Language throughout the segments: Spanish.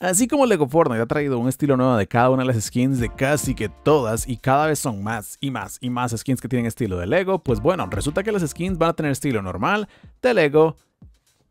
Así como LEGO Fortnite ha traído un estilo nuevo de cada una de las skins de casi que todas y cada vez son más y más y más skins que tienen estilo de LEGO, pues bueno, resulta que las skins van a tener estilo normal, de LEGO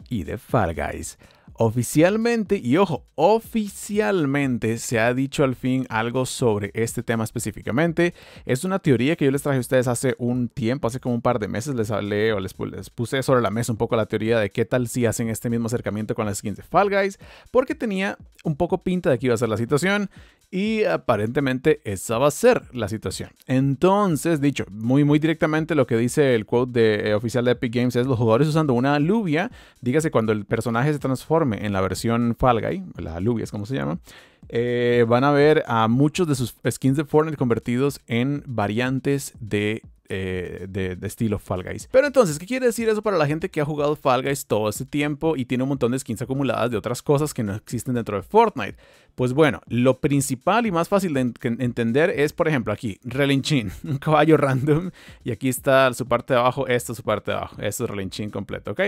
y de Fall Guys. Oficialmente, y ojo, oficialmente se ha dicho al fin algo sobre este tema específicamente. Es una teoría que yo les traje a ustedes hace un tiempo, hace como un par de meses les hablé o les, puse sobre la mesa un poco la teoría de qué tal si hacen este mismo acercamiento con las skins de Fall Guys, porque tenía un poco pinta de que iba a ser la situación. Y aparentemente esa va a ser la situación. Entonces, dicho muy, muy directamente, lo que dice el quote de, eh, oficial de Epic Games es: los jugadores usando una aluvia. dígase cuando el personaje se transforme en la versión Fall Guy, las es como se llama, eh, van a ver a muchos de sus skins de Fortnite convertidos en variantes de eh, de, estilo Fall Guys. Pero entonces, ¿qué quiere decir eso para la gente que ha jugado Fall Guys todo este tiempo y tiene un montón de skins acumuladas de otras cosas que no existen dentro de Fortnite? Pues bueno, lo principal y más fácil de entender es, por ejemplo, aquí, Relinchin, un caballo random, y aquí está su parte de abajo, esta su parte de abajo, esto es Relinchin completo, ¿ok?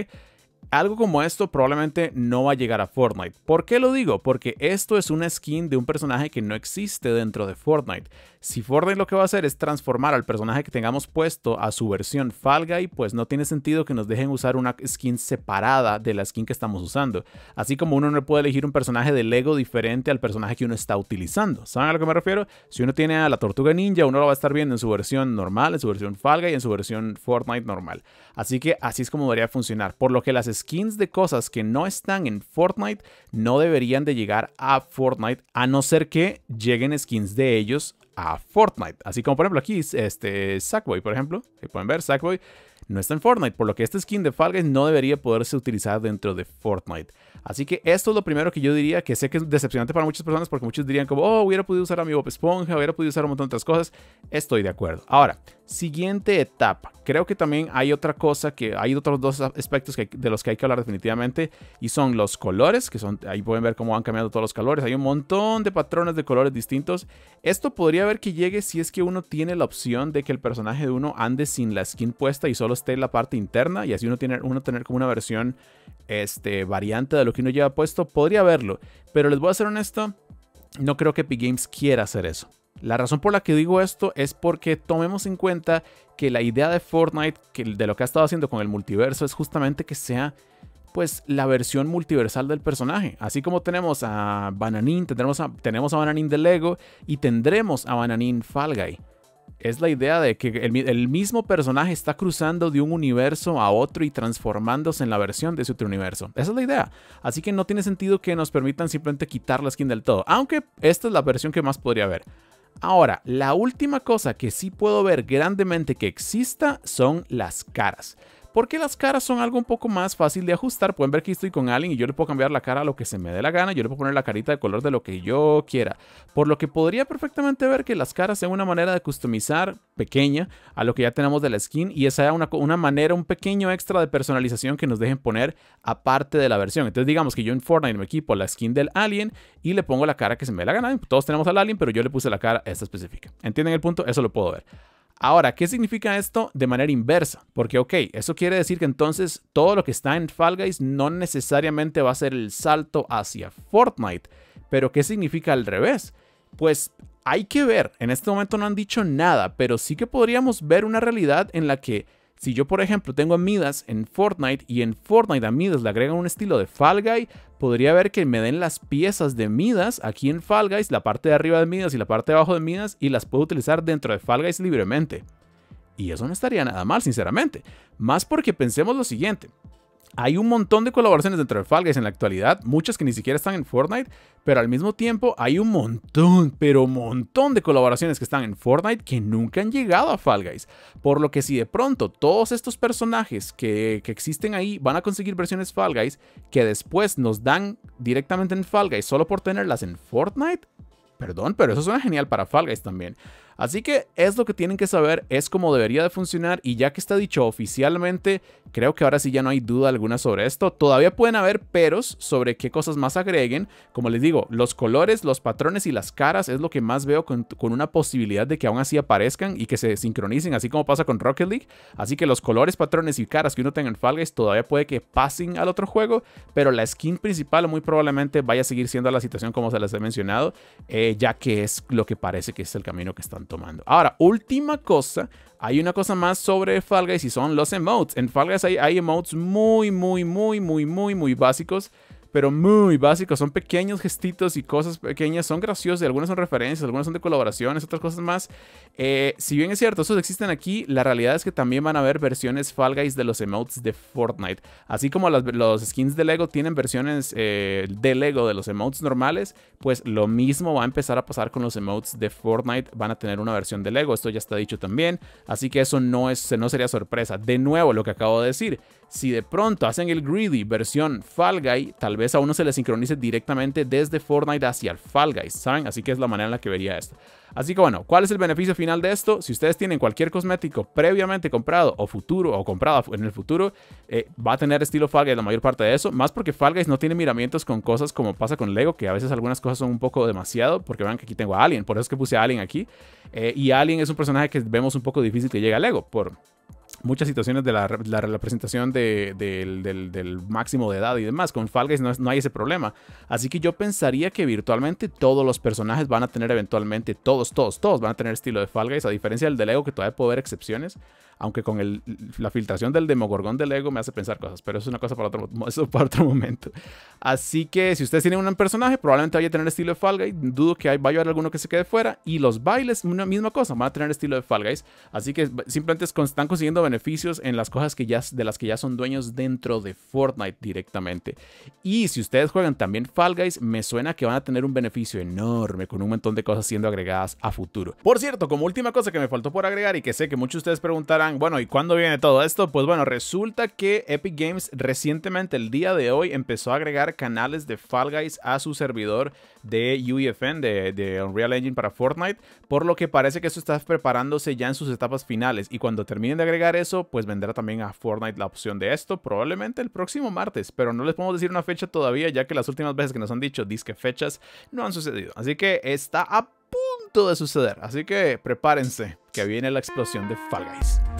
Algo como esto probablemente no va a llegar a Fortnite. ¿Por qué lo digo? Porque esto es una skin de un personaje que no existe dentro de Fortnite. Si Fortnite lo que va a hacer es transformar al personaje que tengamos puesto a su versión Fall Guy, pues no tiene sentido que nos dejen usar una skin separada de la skin que estamos usando. Así como uno no puede elegir un personaje de Lego diferente al personaje que uno está utilizando. ¿Saben a lo que me refiero? Si uno tiene a la Tortuga Ninja, uno lo va a estar viendo en su versión normal, en su versión Fall Guy y en su versión Fortnite normal. Así que así es como debería funcionar. Por lo que las skins de cosas que no están en Fortnite no deberían de llegar a Fortnite a no ser que lleguen skins de ellos a Fortnite. Así como por ejemplo aquí, este, Sackboy, por ejemplo. Si pueden ver, Sackboy no está en Fortnite, por lo que esta skin de Fall no debería poderse utilizar dentro de Fortnite. Así que esto es lo primero que yo diría, que sé que es decepcionante para muchas personas porque muchos dirían como, oh, hubiera podido usar a mi Bob Esponja, hubiera podido usar un montón de otras cosas. Estoy de acuerdo. Ahora, siguiente etapa. Creo que también hay otra cosa que hay otros dos aspectos que, de los que hay que hablar definitivamente y son los colores, que son ahí pueden ver cómo van cambiando todos los colores. Hay un montón de patrones de colores distintos. Esto podría ver que llegue si es que uno tiene la opción de que el personaje de uno ande sin la skin puesta y solo esté la parte interna y así uno tiene uno tener como una versión este, variante de lo que uno lleva puesto, podría verlo. Pero les voy a ser honesto, no creo que Epic Games quiera hacer eso. La razón por la que digo esto es porque tomemos en cuenta que la idea de Fortnite, de lo que ha estado haciendo con el multiverso, es justamente que sea pues la versión multiversal del personaje. Así como tenemos a Bananin, tendremos a, tenemos a Bananin de Lego y tendremos a Bananin Fall Guy es la idea de que el, mismo personaje está cruzando de un universo a otro y transformándose en la versión de ese otro universo. Esa es la idea. Así que no tiene sentido que nos permitan simplemente quitar la skin del todo. Aunque esta es la versión que más podría ver. Ahora, la última cosa que sí puedo ver grandemente que exista son las caras porque las caras son algo un poco más fácil de ajustar. Pueden ver que estoy con Alien y yo le puedo cambiar la cara a lo que se me dé la gana, yo le puedo poner la carita de color de lo que yo quiera. Por lo que podría perfectamente ver que las caras sean una manera de customizar pequeña a lo que ya tenemos de la skin y esa es una, una manera, un pequeño extra de personalización que nos dejen poner aparte de la versión. Entonces digamos que yo en Fortnite me equipo la skin del Alien y le pongo la cara que se me dé la gana. Todos tenemos al Alien, pero yo le puse la cara a esta específica. ¿Entienden el punto? Eso lo puedo ver. Ahora, ¿qué significa esto de manera inversa? Porque, ok, eso quiere decir que entonces todo lo que está en Fall Guys no necesariamente va a ser el salto hacia Fortnite. Pero, ¿qué significa al revés? Pues hay que ver, en este momento no han dicho nada, pero sí que podríamos ver una realidad en la que si yo, por ejemplo, tengo Midas en Fortnite y en Fortnite a Midas le agregan un estilo de Fall Guy, podría ver que me den las piezas de Midas aquí en Fall Guys, la parte de arriba de Midas y la parte de abajo de Midas, y las puedo utilizar dentro de Fall Guys libremente. Y eso no estaría nada mal, sinceramente. Más porque pensemos lo siguiente. Hay un montón de colaboraciones dentro de Fall Guys en la actualidad, muchas que ni siquiera están en Fortnite, pero al mismo tiempo hay un montón, pero montón de colaboraciones que están en Fortnite que nunca han llegado a Fall Guys. Por lo que si de pronto todos estos personajes que, que existen ahí van a conseguir versiones Fall Guys que después nos dan directamente en Fall Guys solo por tenerlas en Fortnite, perdón, pero eso suena genial para Fall Guys también. Así que es lo que tienen que saber, es como debería de funcionar y ya que está dicho oficialmente, creo que ahora sí ya no hay duda alguna sobre esto. Todavía pueden haber peros sobre qué cosas más agreguen. Como les digo, los colores, los patrones y las caras es lo que más veo con, una posibilidad de que aún así aparezcan y que se sincronicen, así como pasa con Rocket League. Así que los colores, patrones y caras que uno tenga en Fall todavía puede que pasen al otro juego, pero la skin principal muy probablemente vaya a seguir siendo la situación como se les he mencionado, eh, ya que es lo que parece que es el camino que están tomando. Ahora, última cosa, hay una cosa más sobre Fall Guys y son los emotes. En Fall hay, hay emotes muy, muy, muy, muy, muy, muy básicos pero muy básicos. Son pequeños gestitos y cosas pequeñas. Son graciosos. Algunas son referencias, algunas son de colaboraciones, otras cosas más. Eh, si bien es cierto, esos existen aquí, la realidad es que también van a haber versiones Fall Guys de los emotes de Fortnite. Así como las, los skins de Lego tienen versiones eh, de Lego de los emotes normales, pues lo mismo va a empezar a pasar con los emotes de Fortnite. Van a tener una versión de Lego. Esto ya está dicho también. Así que eso no, es, no sería sorpresa. De nuevo, lo que acabo de decir. Si de pronto hacen el greedy versión Fall Guy, tal vez a uno se le sincronice directamente desde Fortnite hacia el Fall Guys, ¿saben? Así que es la manera en la que vería esto. Así que bueno, ¿cuál es el beneficio final de esto? Si ustedes tienen cualquier cosmético previamente comprado o futuro o comprado en el futuro, eh, va a tener estilo Fall Guys la mayor parte de eso, más porque Fall Guys no tiene miramientos con cosas como pasa con Lego, que a veces algunas cosas son un poco demasiado, porque vean que aquí tengo a Alien, por eso es que puse a Alien aquí, eh, y Alien es un personaje que vemos un poco difícil que llegue a Lego, por muchas situaciones de la, representación del, máximo de edad y demás. Con Fall Guys no, hay ese problema. Así que yo pensaría que virtualmente todos los personajes van a tener eventualmente, todos, todos, todos van a tener estilo de Fall Guys, a diferencia del de Lego, que todavía puede haber excepciones. Aunque con el, la filtración del Demogorgón de Lego me hace pensar cosas, pero eso es una cosa para otro, para otro momento. Así que si ustedes tienen un personaje, probablemente vaya a tener estilo de Fall Guys. Dudo que vaya a haber alguno que se quede fuera. Y los bailes, una misma cosa, van a tener estilo de Fall Guys. Así que simplemente están consiguiendo beneficios en las cosas que ya, de las que ya son dueños dentro de Fortnite directamente. Y si ustedes juegan también Fall Guys, me suena que van a tener un beneficio enorme con un montón de cosas siendo agregadas a futuro. Por cierto, como última cosa que me faltó por agregar y que sé que muchos de ustedes preguntarán, bueno, ¿y cuándo viene todo esto? Pues bueno, resulta que Epic Games recientemente, el día de hoy, empezó a agregar canales de Fall Guys a su servidor de UEFN, de, de Unreal Engine para Fortnite, por lo que parece que eso está preparándose ya en sus etapas finales y cuando terminen de agregar eso, pues vendrá también a Fortnite la opción de esto, probablemente el próximo martes, pero no les podemos decir una fecha todavía, ya que las últimas veces que nos han dicho disque fechas no han sucedido. Así que está a punto de suceder, así que prepárense, que viene la explosión de Fall Guys.